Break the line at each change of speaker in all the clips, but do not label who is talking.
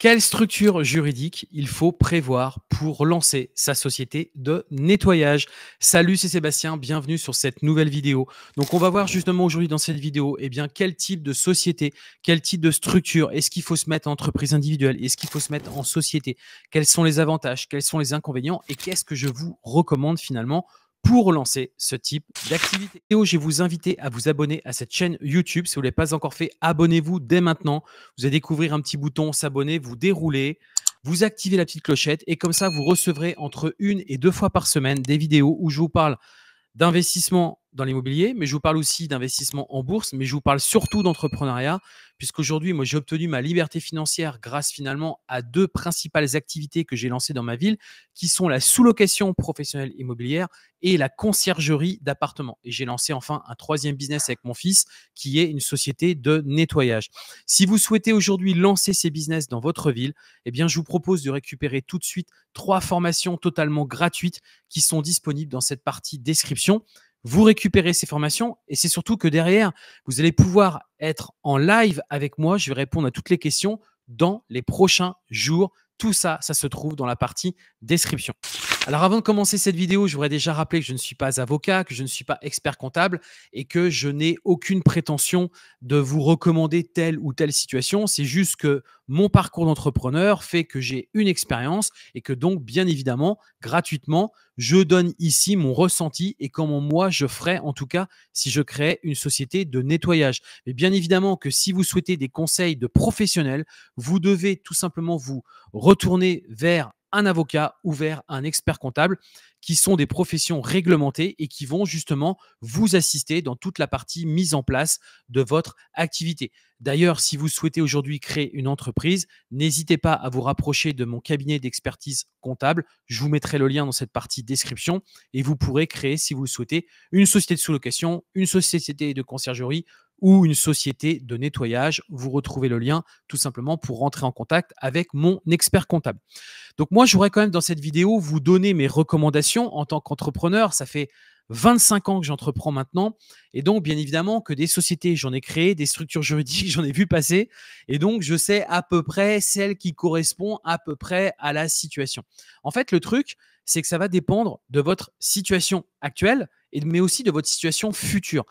Quelle structure juridique il faut prévoir pour lancer sa société de nettoyage Salut, c'est Sébastien, bienvenue sur cette nouvelle vidéo. Donc on va voir justement aujourd'hui dans cette vidéo eh bien, quel type de société, quel type de structure, est-ce qu'il faut se mettre en entreprise individuelle, est-ce qu'il faut se mettre en société, quels sont les avantages, quels sont les inconvénients et qu'est-ce que je vous recommande finalement pour relancer ce type d'activité. Je vais vous inviter à vous abonner à cette chaîne YouTube. Si vous ne l'avez pas encore fait, abonnez-vous dès maintenant. Vous allez découvrir un petit bouton s'abonner, vous déroulez, vous activez la petite clochette et comme ça, vous recevrez entre une et deux fois par semaine des vidéos où je vous parle d'investissement dans l'immobilier, mais je vous parle aussi d'investissement en bourse, mais je vous parle surtout d'entrepreneuriat, puisqu'aujourd'hui, moi, j'ai obtenu ma liberté financière grâce finalement à deux principales activités que j'ai lancées dans ma ville, qui sont la sous-location professionnelle immobilière et la conciergerie d'appartements. Et j'ai lancé enfin un troisième business avec mon fils, qui est une société de nettoyage. Si vous souhaitez aujourd'hui lancer ces business dans votre ville, eh bien, je vous propose de récupérer tout de suite trois formations totalement gratuites qui sont disponibles dans cette partie description vous récupérez ces formations et c'est surtout que derrière, vous allez pouvoir être en live avec moi. Je vais répondre à toutes les questions dans les prochains jours. Tout ça, ça se trouve dans la partie description. Alors avant de commencer cette vidéo, je voudrais déjà rappeler que je ne suis pas avocat, que je ne suis pas expert comptable et que je n'ai aucune prétention de vous recommander telle ou telle situation. C'est juste que mon parcours d'entrepreneur fait que j'ai une expérience et que donc, bien évidemment, gratuitement, je donne ici mon ressenti et comment moi je ferais, en tout cas, si je créais une société de nettoyage. Mais bien évidemment que si vous souhaitez des conseils de professionnels, vous devez tout simplement vous retourner vers un avocat ouvert, un expert comptable, qui sont des professions réglementées et qui vont justement vous assister dans toute la partie mise en place de votre activité. D'ailleurs, si vous souhaitez aujourd'hui créer une entreprise, n'hésitez pas à vous rapprocher de mon cabinet d'expertise comptable. Je vous mettrai le lien dans cette partie description et vous pourrez créer, si vous le souhaitez, une société de sous-location, une société de conciergerie, ou une société de nettoyage. Vous retrouvez le lien tout simplement pour rentrer en contact avec mon expert comptable. Donc moi, je voudrais quand même dans cette vidéo vous donner mes recommandations en tant qu'entrepreneur. Ça fait 25 ans que j'entreprends maintenant. Et donc, bien évidemment, que des sociétés, j'en ai créé, des structures juridiques, j'en ai vu passer. Et donc, je sais à peu près celle qui correspond à peu près à la situation. En fait, le truc, c'est que ça va dépendre de votre situation actuelle, mais aussi de votre situation future.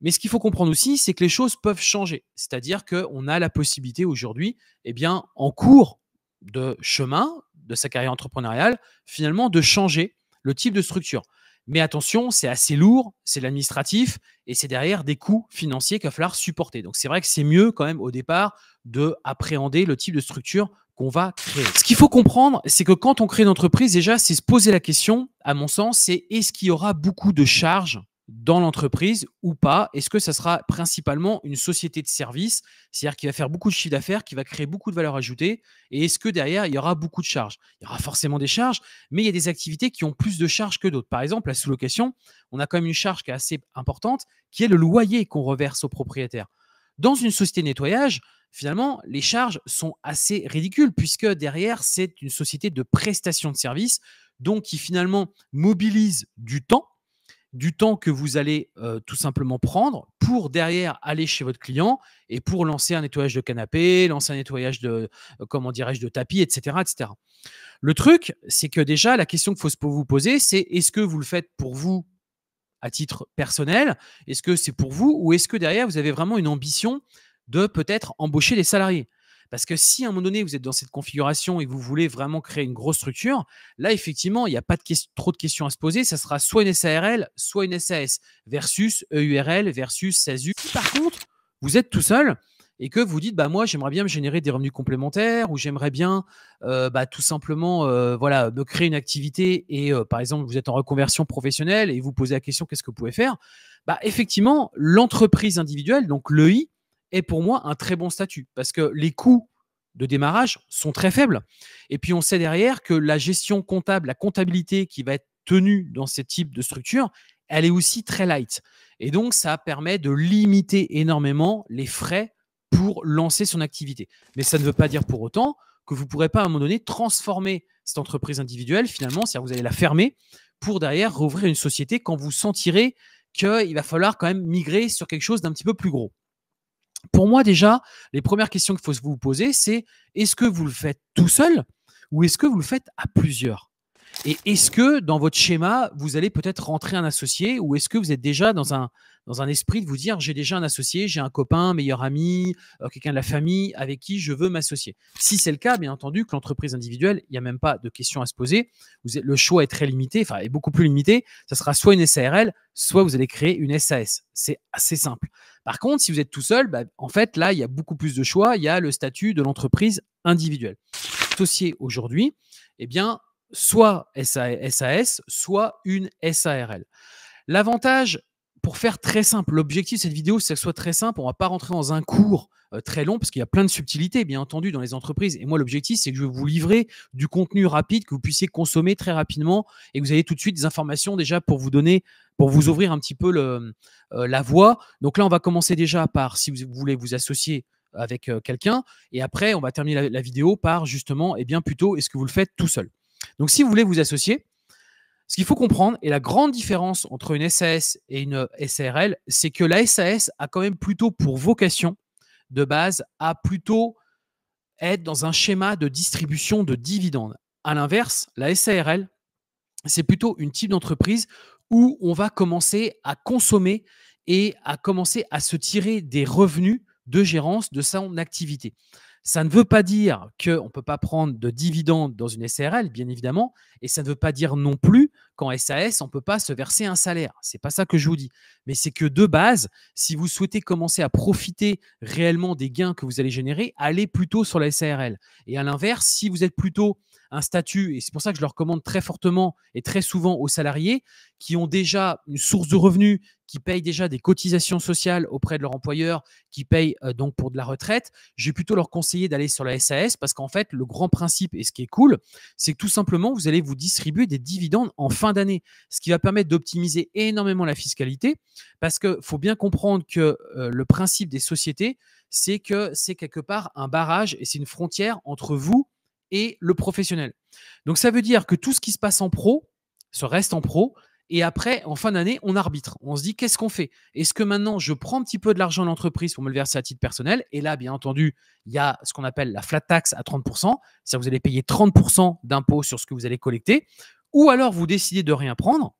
Mais ce qu'il faut comprendre aussi, c'est que les choses peuvent changer. C'est-à-dire qu'on a la possibilité aujourd'hui, eh bien, en cours de chemin de sa carrière entrepreneuriale, finalement, de changer le type de structure. Mais attention, c'est assez lourd, c'est l'administratif et c'est derrière des coûts financiers qu'il va falloir supporter. Donc c'est vrai que c'est mieux quand même au départ de appréhender le type de structure qu'on va créer. Ce qu'il faut comprendre, c'est que quand on crée une entreprise, déjà, c'est se poser la question, à mon sens, c'est est-ce qu'il y aura beaucoup de charges dans l'entreprise ou pas Est-ce que ça sera principalement une société de service, c'est-à-dire qui va faire beaucoup de chiffre d'affaires, qui va créer beaucoup de valeur ajoutée Et est-ce que derrière, il y aura beaucoup de charges Il y aura forcément des charges, mais il y a des activités qui ont plus de charges que d'autres. Par exemple, la sous-location, on a quand même une charge qui est assez importante, qui est le loyer qu'on reverse au propriétaire. Dans une société de nettoyage, finalement, les charges sont assez ridicules, puisque derrière, c'est une société de prestation de services, donc qui finalement mobilise du temps du temps que vous allez euh, tout simplement prendre pour derrière aller chez votre client et pour lancer un nettoyage de canapé, lancer un nettoyage de, euh, comment dirais-je, de tapis, etc., etc. Le truc, c'est que déjà, la question qu'il faut vous poser, c'est est-ce que vous le faites pour vous à titre personnel Est-ce que c'est pour vous ou est-ce que derrière, vous avez vraiment une ambition de peut-être embaucher des salariés parce que si à un moment donné, vous êtes dans cette configuration et vous voulez vraiment créer une grosse structure, là, effectivement, il n'y a pas trop de questions à se poser. Ça sera soit une SARL, soit une SAS, versus EURL, versus SASU. par contre, vous êtes tout seul, et que vous dites bah moi j'aimerais bien me générer des revenus complémentaires ou j'aimerais bien euh, bah, tout simplement euh, voilà me créer une activité et euh, par exemple vous êtes en reconversion professionnelle et vous posez la question qu'est-ce que vous pouvez faire bah effectivement l'entreprise individuelle donc l'EI est pour moi un très bon statut parce que les coûts de démarrage sont très faibles. Et puis on sait derrière que la gestion comptable, la comptabilité qui va être tenue dans ce type de structure, elle est aussi très light. Et donc ça permet de limiter énormément les frais pour lancer son activité. Mais ça ne veut pas dire pour autant que vous ne pourrez pas à un moment donné transformer cette entreprise individuelle finalement, c'est-à-dire vous allez la fermer pour derrière rouvrir une société quand vous sentirez qu'il va falloir quand même migrer sur quelque chose d'un petit peu plus gros. Pour moi, déjà, les premières questions qu'il faut vous poser, c'est est-ce que vous le faites tout seul ou est-ce que vous le faites à plusieurs Et est-ce que dans votre schéma, vous allez peut-être rentrer un associé ou est-ce que vous êtes déjà dans un, dans un esprit de vous dire j'ai déjà un associé, j'ai un copain, meilleur ami, euh, quelqu'un de la famille avec qui je veux m'associer. Si c'est le cas, bien entendu, que l'entreprise individuelle, il n'y a même pas de questions à se poser. le choix est très limité, enfin, est beaucoup plus limité. Ça sera soit une SARL, soit vous allez créer une SAS. C'est assez simple. Par contre, si vous êtes tout seul, bah, en fait, là, il y a beaucoup plus de choix. Il y a le statut de l'entreprise individuelle. Associé aujourd'hui, eh bien, soit SAS, soit une SARL. L'avantage pour faire très simple, l'objectif de cette vidéo, c'est ce soit très simple. On ne va pas rentrer dans un cours euh, très long parce qu'il y a plein de subtilités, bien entendu, dans les entreprises. Et moi, l'objectif, c'est que je vais vous livrer du contenu rapide que vous puissiez consommer très rapidement et que vous ayez tout de suite des informations déjà pour vous donner, pour vous ouvrir un petit peu euh, la voie. Donc là, on va commencer déjà par si vous voulez vous associer avec euh, quelqu'un. Et après, on va terminer la, vidéo par justement, et eh bien plutôt, est-ce que vous le faites tout seul Donc si vous voulez vous associer, ce qu'il faut comprendre, et la grande différence entre une SAS et une SARL, c'est que la SAS a quand même plutôt pour vocation de base à plutôt être dans un schéma de distribution de dividendes. À l'inverse, la SARL, c'est plutôt une type d'entreprise où on va commencer à consommer et à commencer à se tirer des revenus de gérance de son activité. Ça ne veut pas dire qu'on ne peut pas prendre de dividendes dans une SARL, bien évidemment, et ça ne veut pas dire non plus qu'en SAS, on ne peut pas se verser un salaire. Ce n'est pas ça que je vous dis. Mais c'est que de base, si vous souhaitez commencer à profiter réellement des gains que vous allez générer, allez plutôt sur la SARL. Et à l'inverse, si vous êtes plutôt un statut, et c'est pour ça que je le recommande très fortement et très souvent aux salariés qui ont déjà une source de revenus, qui payent déjà des cotisations sociales auprès de leur employeur, qui payent euh, donc pour de la retraite, je vais plutôt leur conseiller d'aller sur la SAS parce qu'en fait, le grand principe et ce qui est cool, c'est que tout simplement, vous allez vous distribuer des dividendes en fin d'année, ce qui va permettre d'optimiser énormément la fiscalité parce qu'il faut bien comprendre que euh, le principe des sociétés, c'est que c'est quelque part un barrage et c'est une frontière entre vous et le professionnel. Donc ça veut dire que tout ce qui se passe en pro, se reste en pro, et après, en fin d'année, on arbitre. On se dit, qu'est-ce qu'on fait Est-ce que maintenant, je prends un petit peu de l'argent de l'entreprise pour me le verser à titre personnel Et là, bien entendu, il y a ce qu'on appelle la flat tax à 30%. C'est-à-dire que vous allez payer 30% d'impôts sur ce que vous allez collecter. Ou alors, vous décidez de rien prendre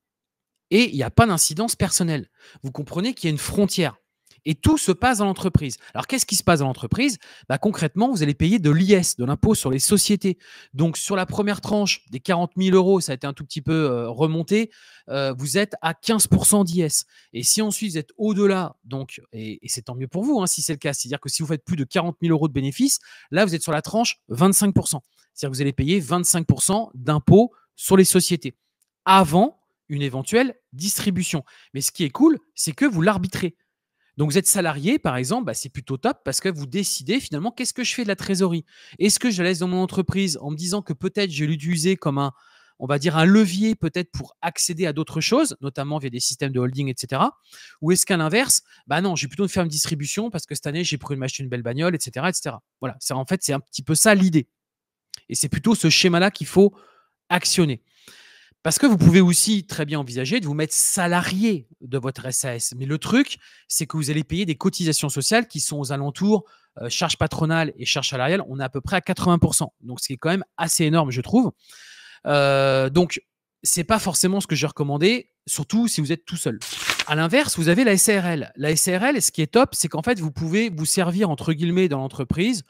et il n'y a pas d'incidence personnelle. Vous comprenez qu'il y a une frontière. Et tout se passe dans l'entreprise. Alors, qu'est-ce qui se passe dans l'entreprise bah, Concrètement, vous allez payer de l'IS, de l'impôt sur les sociétés. Donc, sur la première tranche des 40 000 euros, ça a été un tout petit peu euh, remonté, euh, vous êtes à 15 d'IS. Et si ensuite vous êtes au-delà, donc, et, c'est tant mieux pour vous hein, si c'est le cas, c'est-à-dire que si vous faites plus de 40 000 euros de bénéfices, là, vous êtes sur la tranche 25 C'est-à-dire que vous allez payer 25 d'impôt sur les sociétés avant une éventuelle distribution. Mais ce qui est cool, c'est que vous l'arbitrez. Donc vous êtes salarié, par exemple, bah, c'est plutôt top parce que vous décidez finalement qu'est-ce que je fais de la trésorerie. Est-ce que je la laisse dans mon entreprise en me disant que peut-être je vais l'utiliser comme un, on va dire, un levier peut-être pour accéder à d'autres choses, notamment via des systèmes de holding, etc. Ou est-ce qu'à l'inverse, bah non, j'ai plutôt une ferme distribution parce que cette année j'ai pris une machine, une belle bagnole, etc., etc. Voilà, c'est en fait c'est un petit peu ça l'idée. Et c'est plutôt ce schéma-là qu'il faut actionner. Parce que vous pouvez aussi très bien envisager de vous mettre salarié de votre SAS. Mais le truc, c'est que vous allez payer des cotisations sociales qui sont aux alentours charge euh, charges patronales et charges salariale. On est à peu près à 80%. Donc, ce qui est quand même assez énorme, je trouve. Euh, donc, c'est pas forcément ce que j'ai recommandé, surtout si vous êtes tout seul. À l'inverse, vous avez la SARL. La SARL, ce qui est top, c'est qu'en fait, vous pouvez vous servir, entre guillemets, dans l'entreprise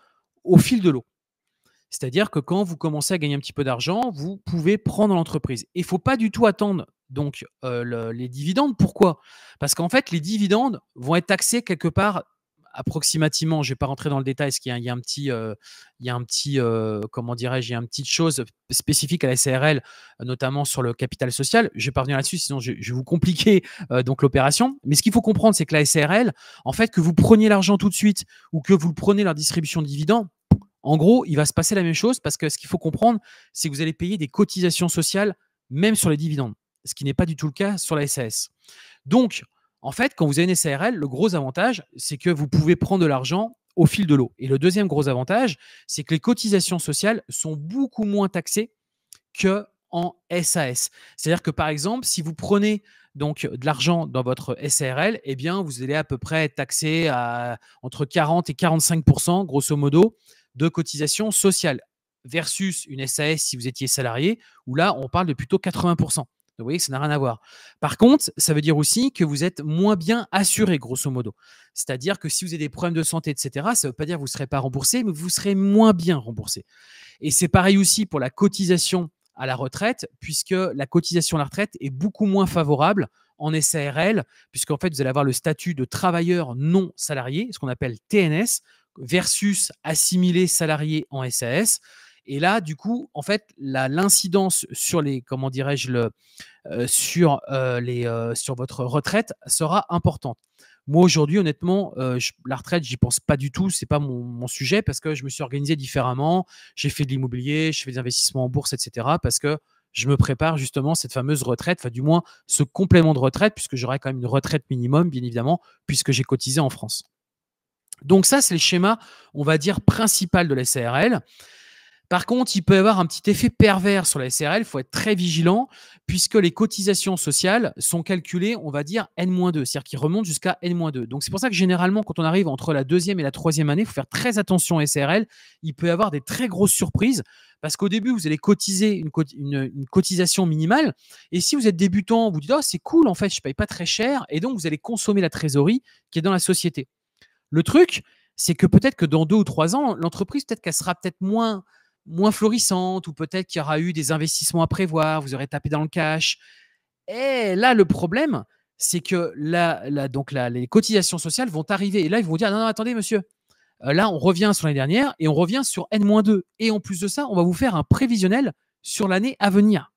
au fil de l'eau. C'est-à-dire que quand vous commencez à gagner un petit peu d'argent, vous pouvez prendre l'entreprise. Il ne faut pas du tout attendre donc les dividendes. Pourquoi Parce qu'en fait, les dividendes vont être taxés quelque part approximativement. Je ne vais pas rentrer dans le détail, parce qu'il y, a un petit, il y a un petit comment dirais-je, il une petite chose spécifique à la SRL, notamment sur le capital social. Je vais pas revenir là-dessus, sinon je, vais vous compliquer donc l'opération. Mais ce qu'il faut comprendre, c'est que la SRL, en fait, que vous preniez l'argent tout de suite ou que vous le prenez leur distribution de dividendes, en gros, il va se passer la même chose parce que ce qu'il faut comprendre, c'est que vous allez payer des cotisations sociales même sur les dividendes, ce qui n'est pas du tout le cas sur la SAS. Donc, en fait, quand vous avez une SARL, le gros avantage, c'est que vous pouvez prendre de l'argent au fil de l'eau. Et le deuxième gros avantage, c'est que les cotisations sociales sont beaucoup moins taxées que en SAS. C'est-à-dire que par exemple, si vous prenez donc de l'argent dans votre SARL, eh bien, vous allez à peu près être taxé à entre 40 et 45 grosso modo de cotisation sociale versus une SAS si vous étiez salarié, où là, on parle de plutôt 80%. Vous voyez que ça n'a rien à voir. Par contre, ça veut dire aussi que vous êtes moins bien assuré, grosso modo. C'est-à-dire que si vous avez des problèmes de santé, etc., ça ne veut pas dire que vous ne serez pas remboursé, mais vous serez moins bien remboursé. Et c'est pareil aussi pour la cotisation à la retraite, puisque la cotisation à la retraite est beaucoup moins favorable en SARL, puisqu'en fait, vous allez avoir le statut de travailleur non salarié, ce qu'on appelle TNS, versus assimilés salariés en SAS. Et là, du coup, en fait, l'incidence sur les, comment dirais-je, le, euh, sur, euh, euh, sur votre retraite sera importante. Moi, aujourd'hui, honnêtement, la retraite, j'y pense pas du tout. C'est pas mon, sujet parce que je me suis organisé différemment. J'ai fait de l'immobilier, je fais des investissements en bourse, etc. Parce que je me prépare justement cette fameuse retraite, enfin du moins ce complément de retraite, puisque j'aurai quand même une retraite minimum, bien évidemment, puisque j'ai cotisé en France. Donc ça, c'est le schéma, on va dire, principal de la SARL. Par contre, il peut y avoir un petit effet pervers sur la SRL, il faut être très vigilant, puisque les cotisations sociales sont calculées, on va dire, N-2, c'est-à-dire qu'ils remontent jusqu'à N-2. Donc c'est pour ça que généralement, quand on arrive entre la deuxième et la troisième année, il faut faire très attention à SRL, il peut y avoir des très grosses surprises, parce qu'au début, vous allez cotiser une, une, cotisation minimale, et si vous êtes débutant, vous dites, oh, c'est cool, en fait, je ne paye pas très cher, et donc vous allez consommer la trésorerie qui est dans la société. Le truc, c'est que peut-être que dans deux ou trois ans, l'entreprise, peut-être qu'elle sera peut-être moins, moins florissante ou peut-être qu'il y aura eu des investissements à prévoir, vous aurez tapé dans le cash. Et là, le problème, c'est que là, donc là, les cotisations sociales vont arriver. Et là, ils vont dire, non, non, attendez, monsieur, euh, là, on revient sur l'année dernière et on revient sur N-2. Et en plus de ça, on va vous faire un prévisionnel sur l'année à venir.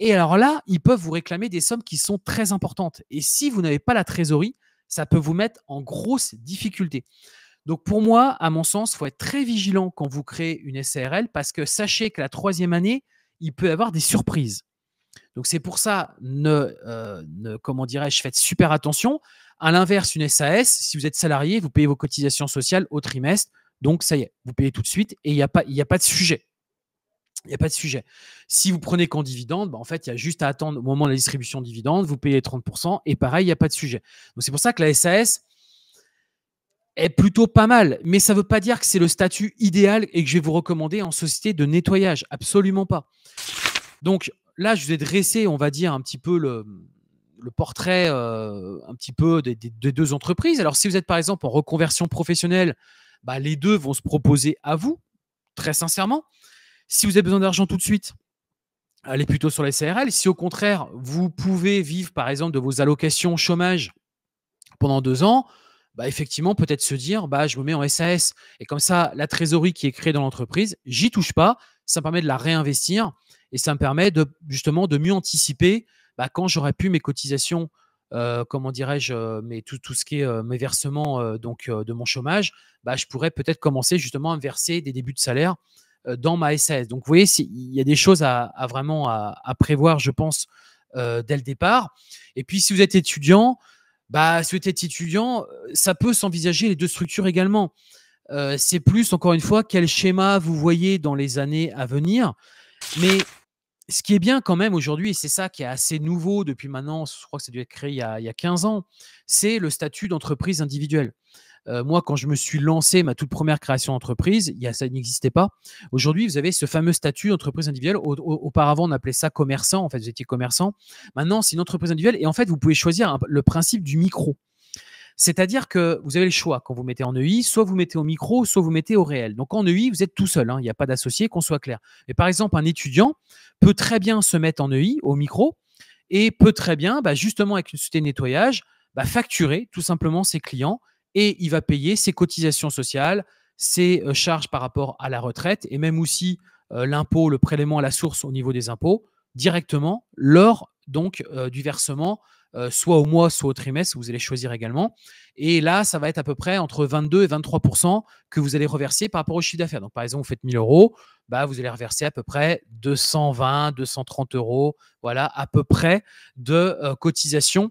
Et alors là, ils peuvent vous réclamer des sommes qui sont très importantes. Et si vous n'avez pas la trésorerie, ça peut vous mettre en grosse difficulté. Donc pour moi, à mon sens, il faut être très vigilant quand vous créez une SARL parce que sachez que la troisième année, il peut y avoir des surprises. Donc c'est pour ça, ne, euh, comment dirais-je, faites super attention. À l'inverse, une SAS, si vous êtes salarié, vous payez vos cotisations sociales au trimestre. Donc ça y est, vous payez tout de suite et il n'y a, a pas de sujet. Il n'y a pas de sujet. Si vous prenez qu'en dividende, bah, en fait, il y a juste à attendre au moment de la distribution de dividende, vous payez 30%, et pareil, il n'y a pas de sujet. Donc c'est pour ça que la SAS est plutôt pas mal, mais ça ne veut pas dire que c'est le statut idéal et que je vais vous recommander en société de nettoyage. Absolument pas. Donc là, je vous ai dressé, on va dire, un petit peu le, le portrait euh, un petit peu des, deux entreprises. Alors si vous êtes par exemple en reconversion professionnelle, bah, les deux vont se proposer à vous, très sincèrement. Si vous avez besoin d'argent tout de suite, allez plutôt sur les CRL. Si au contraire, vous pouvez vivre par exemple de vos allocations chômage pendant deux ans, bah effectivement, peut-être se dire, bah, je me mets en SAS. Et comme ça, la trésorerie qui est créée dans l'entreprise, j'y touche pas. Ça me permet de la réinvestir et ça me permet de, justement de mieux anticiper bah, quand j'aurai pu mes cotisations, euh, comment dirais-je, euh, mais tout, tout, ce qui est euh, mes versements donc, de mon chômage, bah, je pourrais peut-être commencer justement à me verser des débuts de salaire euh, dans ma SS. Donc, vous voyez, il y a des choses à, vraiment à, prévoir, je pense, euh, dès le départ. Et puis, si vous êtes étudiant, bah, si vous êtes étudiant, euh, ça peut s'envisager les deux structures également. c'est plus, encore une fois, quel schéma vous voyez dans les années à venir. Mais ce qui est bien quand même aujourd'hui, et c'est ça qui est assez nouveau depuis maintenant, je crois que ça a dû être créé il y a, il y a 15 ans, c'est le statut d'entreprise individuelle. Euh, moi, quand je me suis lancé ma toute première création d'entreprise, ça n'existait pas. Aujourd'hui, vous avez ce fameux statut d'entreprise individuelle. auparavant, on appelait ça commerçant. En fait, vous étiez commerçant. Maintenant, c'est une entreprise individuelle. Et en fait, vous pouvez choisir le principe du micro. C'est-à-dire que vous avez le choix quand vous mettez en EI, soit vous mettez au micro, soit vous mettez au réel. Donc en EI, vous êtes tout seul, hein. il n'y a pas d'associé, qu'on soit clair. Mais par exemple, un étudiant peut très bien se mettre en EI, au micro, et peut très bien, bah, justement avec une société de nettoyage, bah, facturer tout simplement ses clients et il va payer ses cotisations sociales, ses euh, charges par rapport à la retraite et même aussi euh, l'impôt, le prélèvement à la source au niveau des impôts directement lors donc euh, du versement, soit au mois, soit au trimestre, vous allez choisir également. Et là, ça va être à peu près entre 22 et 23 que vous allez reverser par rapport au chiffre d'affaires. Donc par exemple, vous faites 1000 euros, bah, vous allez reverser à peu près 220, 230 euros, voilà, à peu près de cotisations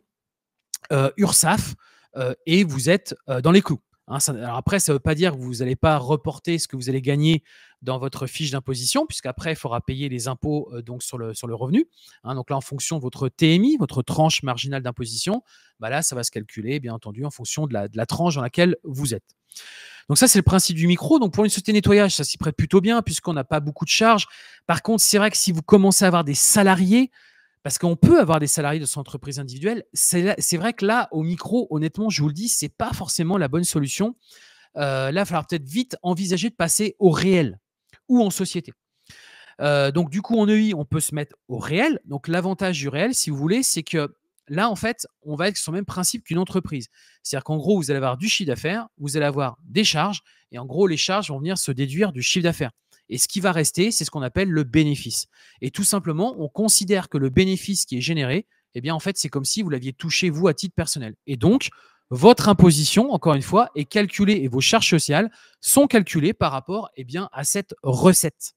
URSAF euh, et vous êtes euh, dans les clous. Hein. alors après, ça ne veut pas dire que vous n'allez pas reporter ce que vous allez gagner dans votre fiche d'imposition, puisqu'après, il faudra payer les impôts euh, donc sur, le, revenu. Hein. donc là, en fonction de votre TMI, votre tranche marginale d'imposition, bah là, ça va se calculer, bien entendu, en fonction de la, tranche dans laquelle vous êtes. Donc ça, c'est le principe du micro. Donc pour une société nettoyage, ça s'y prête plutôt bien, puisqu'on n'a pas beaucoup de charges. Par contre, c'est vrai que si vous commencez à avoir des salariés, parce qu'on peut avoir des salariés de son entreprise individuelle. C'est vrai que là, au micro, honnêtement, je vous le dis, ce n'est pas forcément la bonne solution. Euh, là, il va falloir peut-être vite envisager de passer au réel ou en société. Euh, donc, du coup, en EI, on peut se mettre au réel. Donc, l'avantage du réel, si vous voulez, c'est que là, en fait, on va être sur le même principe qu'une entreprise. C'est-à-dire qu'en gros, vous allez avoir du chiffre d'affaires, vous allez avoir des charges, et en gros, les charges vont venir se déduire du chiffre d'affaires. Et ce qui va rester, c'est ce qu'on appelle le bénéfice. Et tout simplement, on considère que le bénéfice qui est généré, eh bien, en fait, c'est comme si vous l'aviez touché vous à titre personnel. Et donc, votre imposition, encore une fois, est calculée et vos charges sociales sont calculées par rapport eh bien, à cette recette.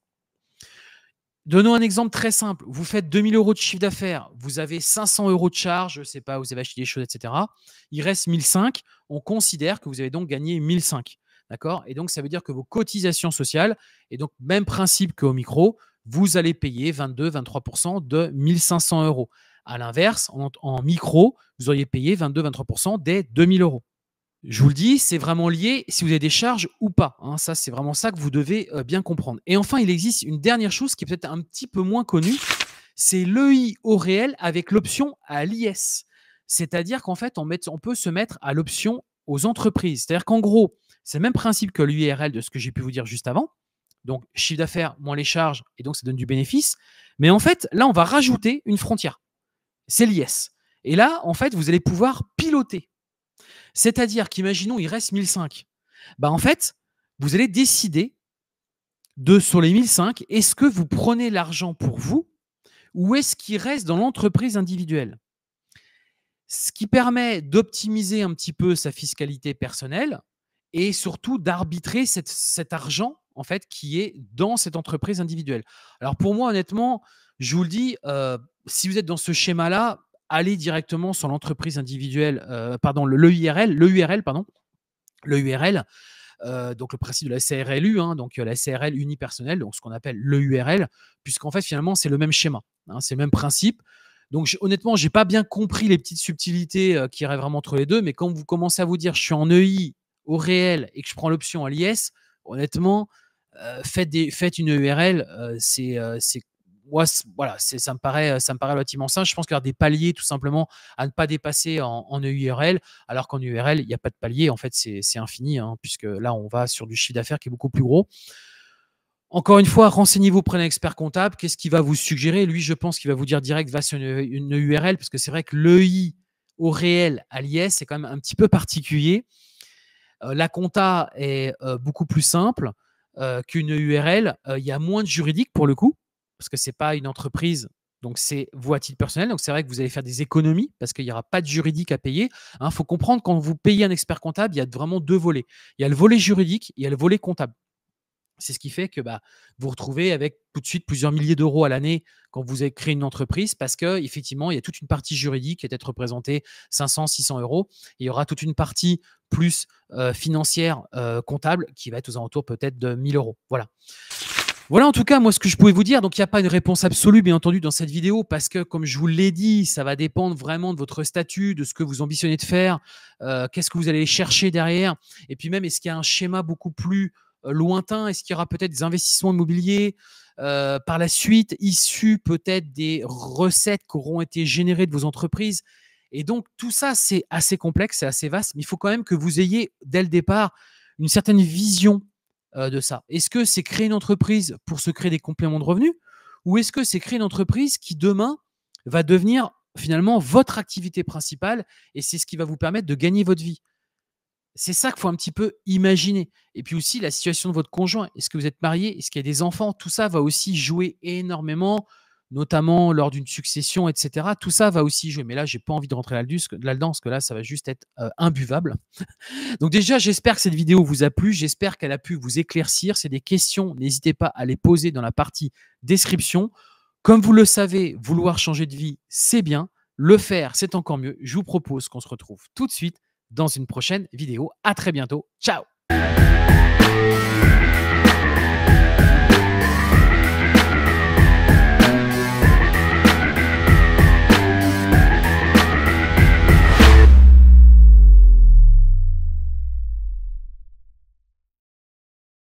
Donnons un exemple très simple. Vous faites 2000 euros de chiffre d'affaires, vous avez 500 euros de charges, je ne sais pas, vous avez acheté des choses, etc. Il reste 1005. On considère que vous avez donc gagné 1005. D'accord Et donc, ça veut dire que vos cotisations sociales, et donc même principe qu'au micro, vous allez payer 22-23% de 1500 euros. À l'inverse, en, micro, vous auriez payé 22-23% des 2000 euros. Je vous le dis, c'est vraiment lié si vous avez des charges ou pas. Hein. ça, c'est vraiment ça que vous devez euh, bien comprendre. Et enfin, il existe une dernière chose qui est peut-être un petit peu moins connue, c'est l'EI au réel avec l'option à l'IS. C'est-à-dire qu'en fait, on, on, peut se mettre à l'option aux entreprises. C'est-à-dire qu'en gros, c'est le même principe que l'URL de ce que j'ai pu vous dire juste avant. Donc, chiffre d'affaires moins les charges, et donc ça donne du bénéfice. Mais en fait, là, on va rajouter une frontière. C'est l'IS. Et là, en fait, vous allez pouvoir piloter. C'est-à-dire qu'imaginons, il reste 1005. Bah, en fait, vous allez décider de, sur les 1005, est-ce que vous prenez l'argent pour vous ou est-ce qu'il reste dans l'entreprise individuelle ce qui permet d'optimiser un petit peu sa fiscalité personnelle et surtout d'arbitrer cet argent en fait qui est dans cette entreprise individuelle. Alors pour moi honnêtement, je vous le dis, euh, si vous êtes dans ce schéma-là, allez directement sur l'entreprise individuelle, euh, pardon, le, le URL, le URL, pardon, le URL. Euh, donc le principe de la CRLU, hein, donc la CRL unipersonnelle, donc ce qu'on appelle le URL, puisqu'en fait finalement c'est le même schéma, hein, c'est le même principe. Donc honnêtement, j'ai pas bien compris les petites subtilités euh, qui iraient vraiment entre les deux, mais quand vous commencez à vous dire je suis en EI au réel et que je prends l'option à l'IS, honnêtement, euh, faites, des, une e URL, euh, ça me paraît, ça me paraît relativement simple. Je pense qu'il y a des paliers tout simplement à ne pas dépasser en, en EURL, alors qu'en e URL, il n'y a pas de palier. En fait, c'est infini, hein, puisque là, on va sur du chiffre d'affaires qui est beaucoup plus gros. Encore une fois, renseignez-vous auprès d'un expert comptable. Qu'est-ce qu'il va vous suggérer Lui, je pense qu'il va vous dire direct, va sur une, URL, parce que c'est vrai que l'EI au réel à l'IS, c'est quand même un petit peu particulier. Euh, la compta est euh, beaucoup plus simple euh, qu'une URL. Il y a moins de juridique pour le coup, parce que ce n'est pas une entreprise, donc c'est voie t personnel. Donc c'est vrai que vous allez faire des économies, parce qu'il n'y aura pas de juridique à payer. Il hein, faut comprendre, quand vous payez un expert comptable, il y a vraiment deux volets. Il y a le volet juridique, et il y a le volet comptable. C'est ce qui fait que vous bah, vous retrouvez avec tout de suite plusieurs milliers d'euros à l'année quand vous avez créé une entreprise parce qu'effectivement, il y a toute une partie juridique qui est être représentée 500, 600 euros. il y aura toute une partie plus financière, comptable, qui va être aux alentours peut-être de 1000 euros. Voilà. Voilà en tout cas moi ce que je pouvais vous dire. Donc il n'y a pas une réponse absolue bien entendu dans cette vidéo parce que comme je vous l'ai dit, ça va dépendre vraiment de votre statut, de ce que vous ambitionnez de faire, qu'est-ce que vous allez chercher derrière, et puis même est-ce qu'il y a un schéma beaucoup plus euh, lointain Est-ce qu'il y aura peut-être des investissements immobiliers euh, par la suite, issus peut-être des recettes qui auront été générées de vos entreprises Et donc, tout ça, c'est assez complexe, c'est assez vaste, mais il faut quand même que vous ayez, dès le départ, une certaine vision euh, de ça. Est-ce que c'est créer une entreprise pour se créer des compléments de revenus ou est-ce que c'est créer une entreprise qui demain va devenir finalement votre activité principale et c'est ce qui va vous permettre de gagner votre vie c'est ça qu'il faut un petit peu imaginer. Et puis aussi la situation de votre conjoint. Est-ce que vous êtes marié Est-ce qu'il y a des enfants Tout ça va aussi jouer énormément, notamment lors d'une succession, etc. Tout ça va aussi jouer. Mais là, j'ai pas envie de rentrer là-dedans parce que là, ça va juste être euh, imbuvable. Donc déjà, j'espère que cette vidéo vous a plu. J'espère qu'elle a pu vous éclaircir. C'est des questions. N'hésitez pas à les poser dans la partie description. Comme vous le savez, vouloir changer de vie, c'est bien. Le faire, c'est encore mieux. Je vous propose qu'on se retrouve tout de suite dans une prochaine vidéo. À très bientôt. Ciao